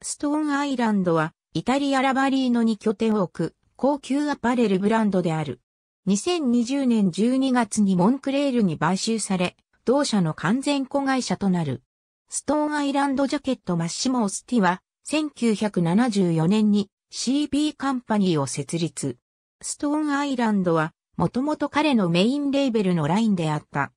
ストーンアイランドは、イタリアラバリーノに拠点を置く、高級アパレルブランドである。2020年12月にモンクレールに買収され、同社の完全子会社となる。ストーンアイランドジャケットマッシモ・オスティは、1974年に CB カンパニーを設立。ストーンアイランドは、もともと彼のメインレーベルのラインであった。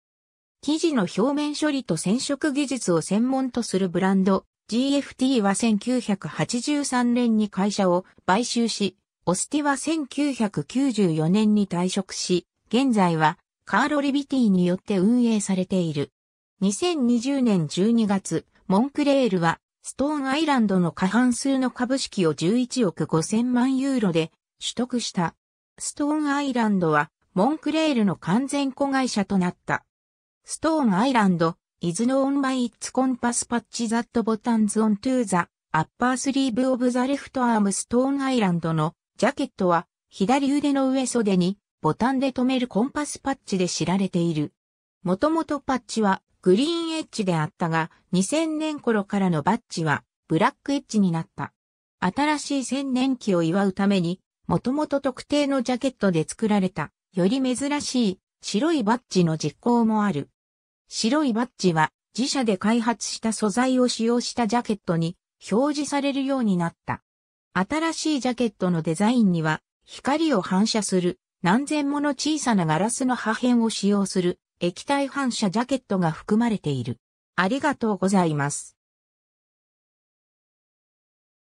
生地の表面処理と染色技術を専門とするブランド、GFT は1983年に会社を買収し、オスティは1994年に退職し、現在はカーロリビティによって運営されている。2020年12月、モンクレールはストーンアイランドの過半数の株式を11億5000万ユーロで取得した。ストーンアイランドはモンクレールの完全子会社となった。ストーンアイランド is known by its compass patch that buttons onto the upper sleeve of the left arm stone island のジャケットは左腕の上袖にボタンで留めるコンパスパッチで知られている。もともとパッチはグリーンエッジであったが2000年頃からのバッチはブラックエッジになった。新しい千年期を祝うためにもともと特定のジャケットで作られたより珍しい白いバッジの実行もある。白いバッジは自社で開発した素材を使用したジャケットに表示されるようになった。新しいジャケットのデザインには光を反射する何千もの小さなガラスの破片を使用する液体反射ジャケットが含まれている。ありがとうございます。